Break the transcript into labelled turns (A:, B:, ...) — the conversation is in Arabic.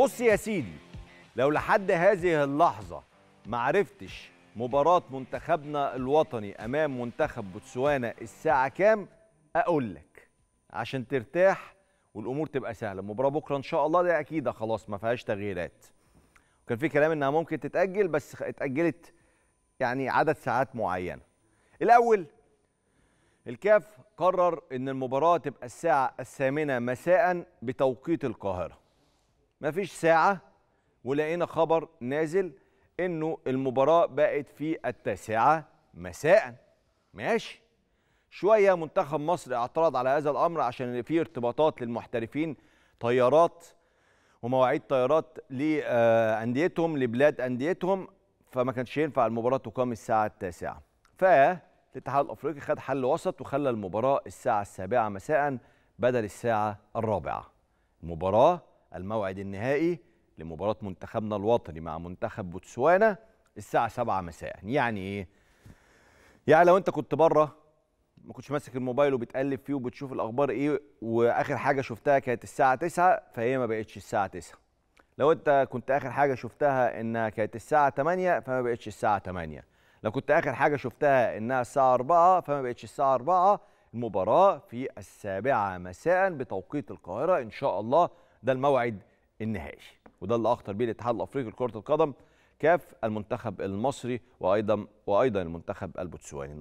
A: بص يا سيدي لو لحد هذه اللحظه ما عرفتش مباراه منتخبنا الوطني امام منتخب بوتسوانا الساعه كام اقول لك عشان ترتاح والامور تبقى سهله المباراه بكره ان شاء الله ده اكيد خلاص ما فيهاش تغييرات وكان في كلام انها ممكن تتاجل بس اتاجلت يعني عدد ساعات معينه الاول الكاف قرر ان المباراه تبقى الساعه الثامنه مساء بتوقيت القاهره ما فيش ساعه ولقينا خبر نازل انه المباراه بقت في التاسعه مساء ماشي شويه منتخب مصر اعترض على هذا الامر عشان في ارتباطات للمحترفين طيارات ومواعيد طيارات لانديتهم لبلاد انديتهم فما كانش ينفع المباراه تقام الساعه التاسعه فالاتحاد الافريقي خد حل وسط وخلى المباراه الساعه السابعه مساء بدل الساعه الرابعه مباراه الموعد النهائي لمباراة منتخبنا الوطني مع منتخب بوتسوانا الساعة 7 مساء يعني ايه؟ يعني لو انت كنت بره ما كنتش ماسك الموبايل وبتقلب فيه وبتشوف الاخبار ايه واخر حاجة شفتها كانت الساعة 9 فهي ما بقتش الساعة 9 لو انت كنت اخر حاجة شفتها انها كانت الساعة 8 فما بقتش الساعة 8 لو كنت اخر حاجة شفتها انها الساعة 4 فما بقتش الساعة 4 المباراة في السابعة مساء بتوقيت القاهرة إن شاء الله ده الموعد النهائي وده اللي اخطر بيه الاتحاد الافريقي لكره القدم كاف المنتخب المصري وايضا وايضا المنتخب البوتسواني